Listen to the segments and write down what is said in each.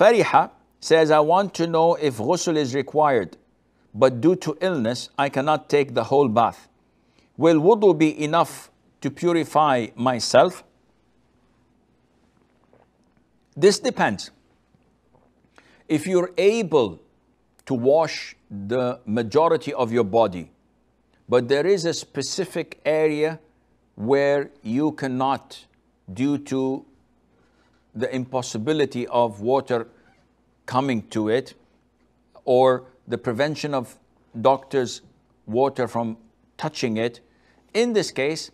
Fariha says, I want to know if ghusl is required, but due to illness, I cannot take the whole bath. Will wudu be enough to purify myself? This depends. If you're able to wash the majority of your body, but there is a specific area where you cannot due to the impossibility of water coming to it or the prevention of doctors' water from touching it. In this case,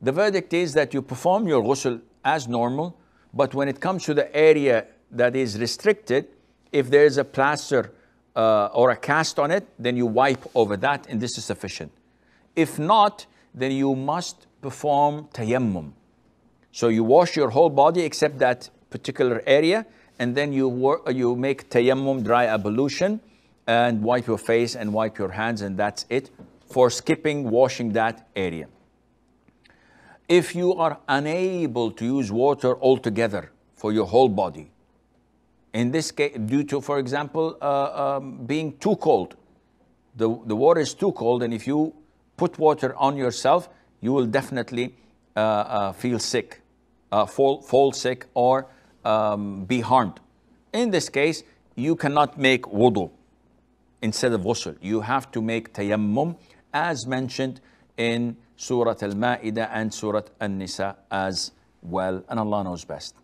the verdict is that you perform your ghusl as normal, but when it comes to the area that is restricted, if there is a plaster uh, or a cast on it, then you wipe over that and this is sufficient. If not, then you must perform tayammum. So you wash your whole body except that particular area, and then you, you make tayammum, dry ablution, and wipe your face and wipe your hands, and that's it for skipping washing that area. If you are unable to use water altogether for your whole body, in this case, due to, for example, uh, um, being too cold, the, the water is too cold, and if you put water on yourself, you will definitely uh, uh, feel sick uh, fall, fall sick or um, be harmed. In this case, you cannot make wudu instead of ghusl. You have to make tayammum as mentioned in Surah Al-Ma'idah and Surah An-Nisa as well. And Allah knows best.